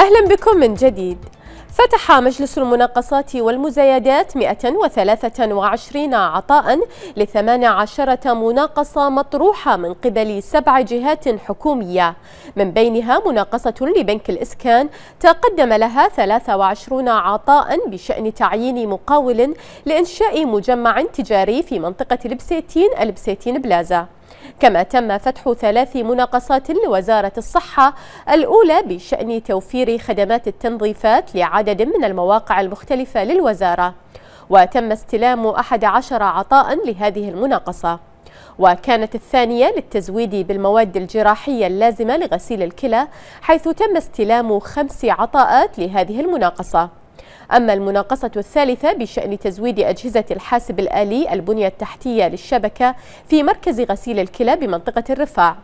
أهلا بكم من جديد فتح مجلس المناقصات والمزايدات 123 عطاء ل 18 مناقصة مطروحة من قبل سبع جهات حكومية من بينها مناقصة لبنك الإسكان تقدم لها 23 عطاء بشأن تعيين مقاول لإنشاء مجمع تجاري في منطقة البسيتين البسيتين بلازا كما تم فتح ثلاث مناقصات لوزارة الصحة الأولى بشأن توفير خدمات التنظيفات لعدد من المواقع المختلفة للوزارة وتم استلام أحد عشر عطاء لهذه المناقصة وكانت الثانية للتزويد بالمواد الجراحية اللازمة لغسيل الكلى حيث تم استلام خمس عطاءات لهذه المناقصة أما المناقصة الثالثة بشأن تزويد أجهزة الحاسب الآلي البنية التحتية للشبكة في مركز غسيل الكلى بمنطقة الرفاع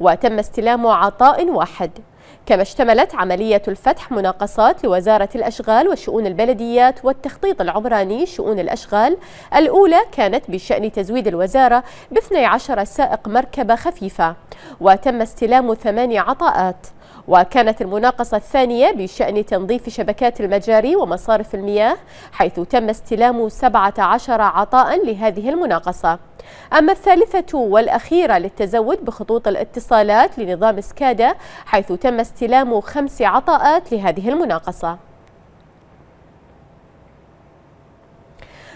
وتم استلام عطاء واحد كما اشتملت عملية الفتح مناقصات لوزارة الأشغال وشؤون البلديات والتخطيط العمراني شؤون الأشغال الأولى كانت بشأن تزويد الوزارة ب 12 سائق مركبة خفيفة وتم استلام ثماني عطاءات وكانت المناقصة الثانية بشأن تنظيف شبكات المجاري ومصارف المياه حيث تم استلام 17 عطاء لهذه المناقصة أما الثالثة والأخيرة للتزود بخطوط الاتصالات لنظام سكادا حيث تم استلام خمس عطاءات لهذه المناقصة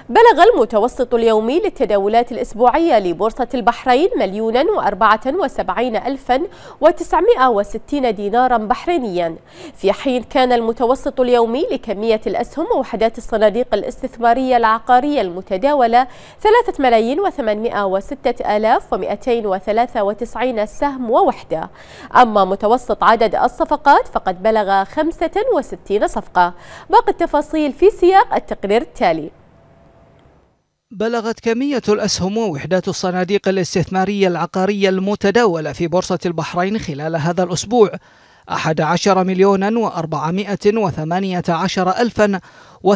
بلغ المتوسط اليومي للتداولات الأسبوعية لبورصة البحرين مليونا وأربعة وسبعين ألفا وتسعمائة وستين دينارا بحرينيا في حين كان المتوسط اليومي لكمية الأسهم ووحدات الصناديق الاستثمارية العقارية المتداولة ثلاثة ملايين وثمانمائة وستة آلاف ومئتين وثلاثة وتسعين سهم ووحدة أما متوسط عدد الصفقات فقد بلغ خمسة وستين صفقة باقي التفاصيل في سياق التقرير التالي بلغت كمية الأسهم ووحدات الصناديق الاستثمارية العقارية المتداولة في بورصة البحرين خلال هذا الأسبوع 11 مليون و418 ألفا و878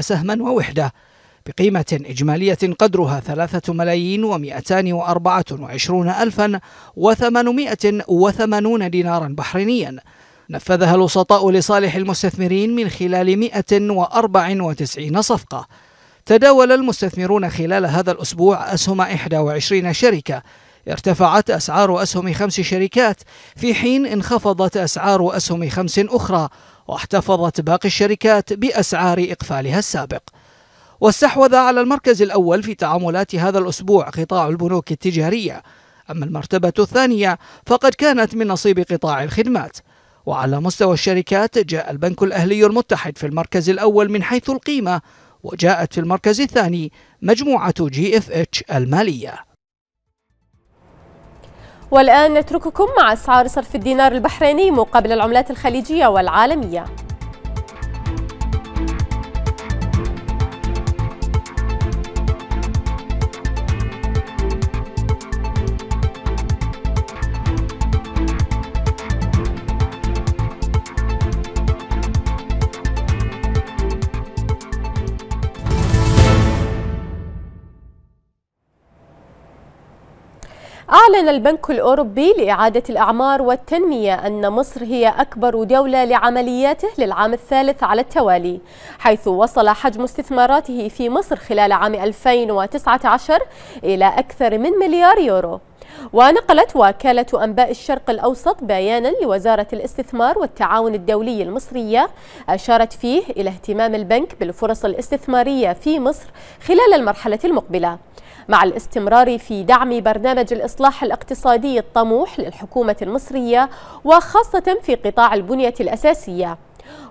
سهما ووحدة بقيمة إجمالية قدرها 3 ملايين و224 ألفا و و880 دينارا بحرينيا نفذها الوسطاء لصالح المستثمرين من خلال 194 صفقة تداول المستثمرون خلال هذا الأسبوع أسهم 21 شركة ارتفعت أسعار أسهم خمس شركات في حين انخفضت أسعار أسهم خمس أخرى واحتفظت باقي الشركات بأسعار إقفالها السابق واستحوذ على المركز الأول في تعاملات هذا الأسبوع قطاع البنوك التجارية أما المرتبة الثانية فقد كانت من نصيب قطاع الخدمات وعلى مستوى الشركات جاء البنك الأهلي المتحد في المركز الأول من حيث القيمة وجاءت في المركز الثاني مجموعة جي اف اتش المالية والآن نترككم مع أسعار صرف الدينار البحريني مقابل العملات الخليجية والعالمية أعلن البنك الأوروبي لإعادة الأعمار والتنمية أن مصر هي أكبر دولة لعملياته للعام الثالث على التوالي حيث وصل حجم استثماراته في مصر خلال عام 2019 إلى أكثر من مليار يورو ونقلت وكالة أنباء الشرق الأوسط بيانا لوزارة الاستثمار والتعاون الدولي المصرية أشارت فيه إلى اهتمام البنك بالفرص الاستثمارية في مصر خلال المرحلة المقبلة مع الاستمرار في دعم برنامج الإصلاح الاقتصادي الطموح للحكومة المصرية وخاصة في قطاع البنية الأساسية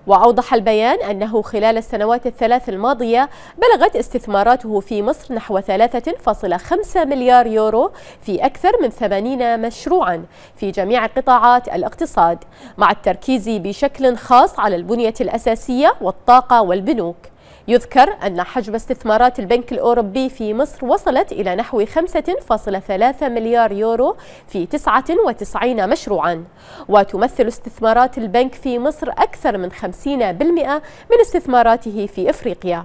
وأوضح البيان أنه خلال السنوات الثلاث الماضية بلغت استثماراته في مصر نحو 3.5 مليار يورو في أكثر من 80 مشروعا في جميع قطاعات الاقتصاد مع التركيز بشكل خاص على البنية الأساسية والطاقة والبنوك يذكر أن حجم استثمارات البنك الأوروبي في مصر وصلت إلى نحو 5.3 مليار يورو في 99 مشروعا وتمثل استثمارات البنك في مصر أكثر من 50% من استثماراته في إفريقيا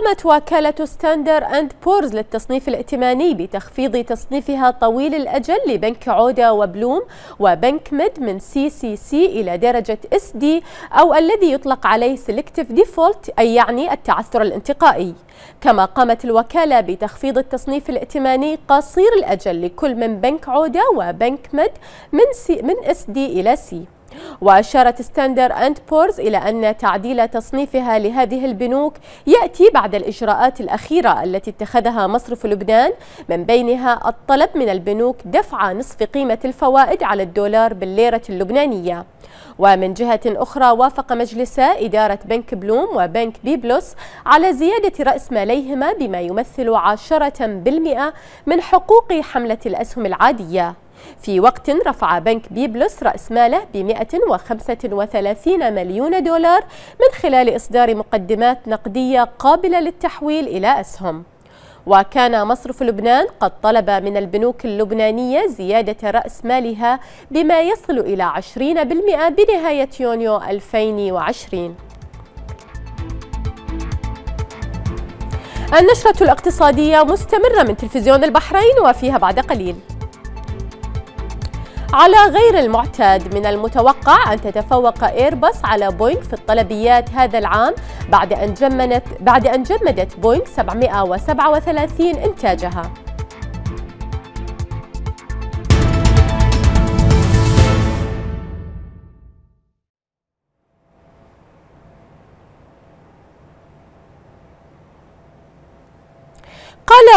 قامت وكالة ستاندر أند بورز للتصنيف الائتماني بتخفيض تصنيفها طويل الأجل لبنك عودة وبلوم وبنك ميد من سي سي سي إلى درجة اس دي أو الذي يطلق عليه سيلكتيف ديفولت أي يعني التعثر الانتقائي كما قامت الوكالة بتخفيض التصنيف الائتماني قصير الأجل لكل من بنك عودة وبنك ميد من, من اس دي إلى سي وأشارت ستاندر أند بورز إلى أن تعديل تصنيفها لهذه البنوك يأتي بعد الإجراءات الأخيرة التي اتخذها مصرف لبنان من بينها الطلب من البنوك دفع نصف قيمة الفوائد على الدولار بالليرة اللبنانية ومن جهة أخرى وافق مجلسا إدارة بنك بلوم وبنك بيبلوس على زيادة رأس ماليهما بما يمثل 10% من حقوق حملة الأسهم العادية في وقت رفع بنك بيبلس رأس ماله ب 135 مليون دولار من خلال إصدار مقدمات نقدية قابلة للتحويل إلى أسهم وكان مصرف لبنان قد طلب من البنوك اللبنانية زيادة رأس مالها بما يصل إلى 20% بنهاية يونيو 2020 النشرة الاقتصادية مستمرة من تلفزيون البحرين وفيها بعد قليل على غير المعتاد من المتوقع أن تتفوق إيرباص على بوينغ في الطلبيات هذا العام بعد أن جمدت بعد أن جمدت بوينغ 737 إنتاجها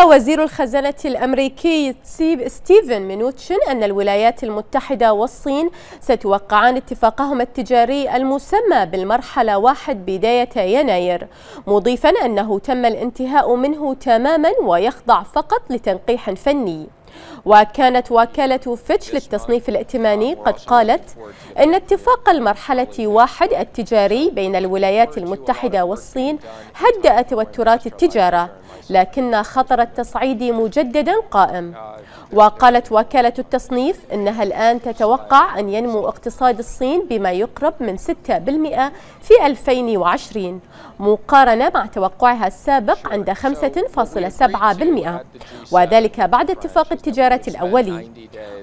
وزير الخزانة الأمريكي ستيفن مينوتشن أن الولايات المتحدة والصين ستوقعان اتفاقهما التجاري المسمى بالمرحلة واحد بداية يناير مضيفا أنه تم الانتهاء منه تماما ويخضع فقط لتنقيح فني وكانت وكالة فيتش للتصنيف الائتماني قد قالت إن اتفاق المرحلة واحد التجاري بين الولايات المتحدة والصين هدأ توترات التجارة لكن خطر التصعيد مجددا قائم وقالت وكالة التصنيف إنها الآن تتوقع أن ينمو اقتصاد الصين بما يقرب من 6% في 2020 مقارنة مع توقعها السابق عند 5.7% وذلك بعد اتفاق التجارة الأولي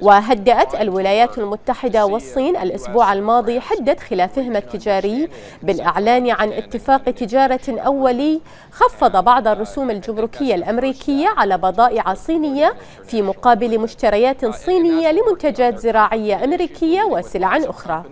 وهدأت الولايات المتحدة والصين الأسبوع الماضي حدة خلافهما التجاري بالإعلان عن اتفاق تجارة أولي خفض بعض الرسوم الجمركية الأمريكية على بضائع صينية في مقابل مشتريات صينية لمنتجات زراعية أمريكية وسلع أخرى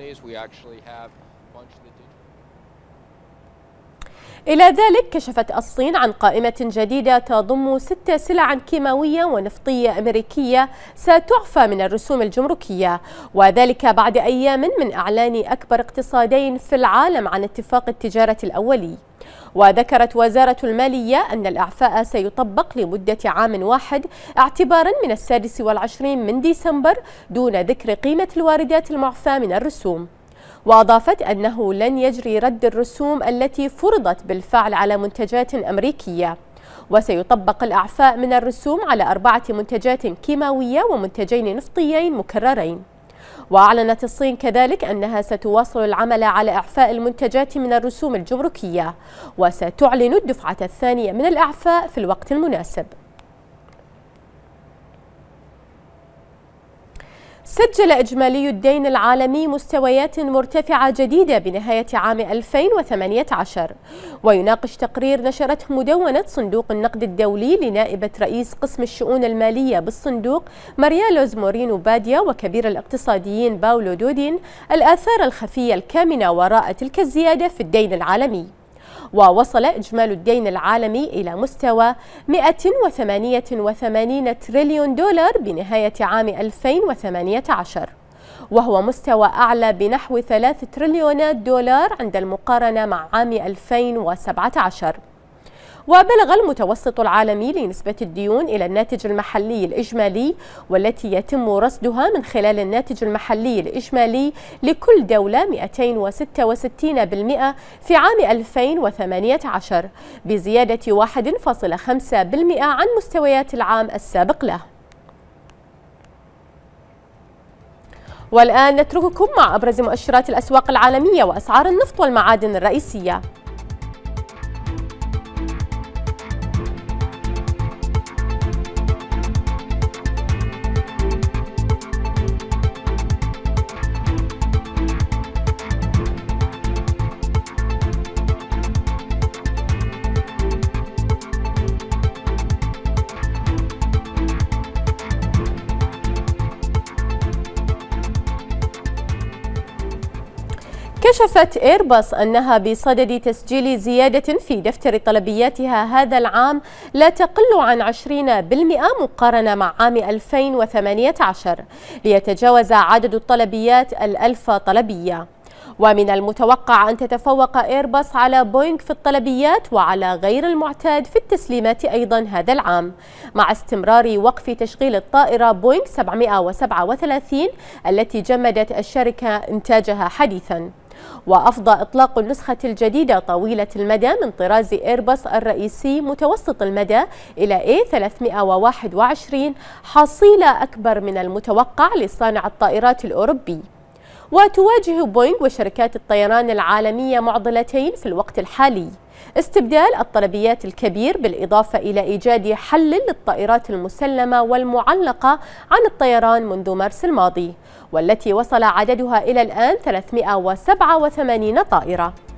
إلى ذلك كشفت الصين عن قائمة جديدة تضم ست سلع كيماوية ونفطية أمريكية ستعفى من الرسوم الجمركية وذلك بعد أيام من إعلان أكبر اقتصادين في العالم عن اتفاق التجارة الأولي وذكرت وزارة المالية أن الإعفاء سيطبق لمدة عام واحد اعتبارا من السادس والعشرين من ديسمبر دون ذكر قيمة الواردات المعفاة من الرسوم وأضافت أنه لن يجري رد الرسوم التي فرضت بالفعل على منتجات أمريكية وسيطبق الأعفاء من الرسوم على أربعة منتجات كيماوية ومنتجين نفطيين مكررين وأعلنت الصين كذلك أنها ستواصل العمل على إعفاء المنتجات من الرسوم الجمركية وستعلن الدفعة الثانية من الإعفاء في الوقت المناسب سجل إجمالي الدين العالمي مستويات مرتفعة جديدة بنهاية عام 2018 ويناقش تقرير نشرته مدونة صندوق النقد الدولي لنائبة رئيس قسم الشؤون المالية بالصندوق ماريالوز مورينو باديا وكبير الاقتصاديين باولو دودين الآثار الخفية الكامنة وراء تلك الزيادة في الدين العالمي ووصل إجمال الدين العالمي إلى مستوى 188 تريليون دولار بنهاية عام 2018 وهو مستوى أعلى بنحو 3 تريليونات دولار عند المقارنة مع عام 2017 وبلغ المتوسط العالمي لنسبة الديون إلى الناتج المحلي الإجمالي والتي يتم رصدها من خلال الناتج المحلي الإجمالي لكل دولة 266% في عام 2018 بزيادة 1.5% عن مستويات العام السابق له والآن نترككم مع أبرز مؤشرات الأسواق العالمية وأسعار النفط والمعادن الرئيسية كشفت إيرباص أنها بصدد تسجيل زيادة في دفتر طلبياتها هذا العام لا تقل عن 20% مقارنة مع عام 2018 ليتجاوز عدد الطلبيات الألف طلبية ومن المتوقع أن تتفوق إيرباص على بوينغ في الطلبيات وعلى غير المعتاد في التسليمات أيضا هذا العام مع استمرار وقف تشغيل الطائرة بوينغ 737 التي جمدت الشركة إنتاجها حديثاً وأفضى إطلاق النسخة الجديدة طويلة المدى من طراز إيرباص الرئيسي متوسط المدى إلى A321 حصيلة أكبر من المتوقع لصانع الطائرات الأوروبي وتواجه بوينغ وشركات الطيران العالمية معضلتين في الوقت الحالي استبدال الطلبيات الكبير بالإضافة إلى إيجاد حل للطائرات المسلمة والمعلقة عن الطيران منذ مارس الماضي والتي وصل عددها إلى الآن 387 طائرة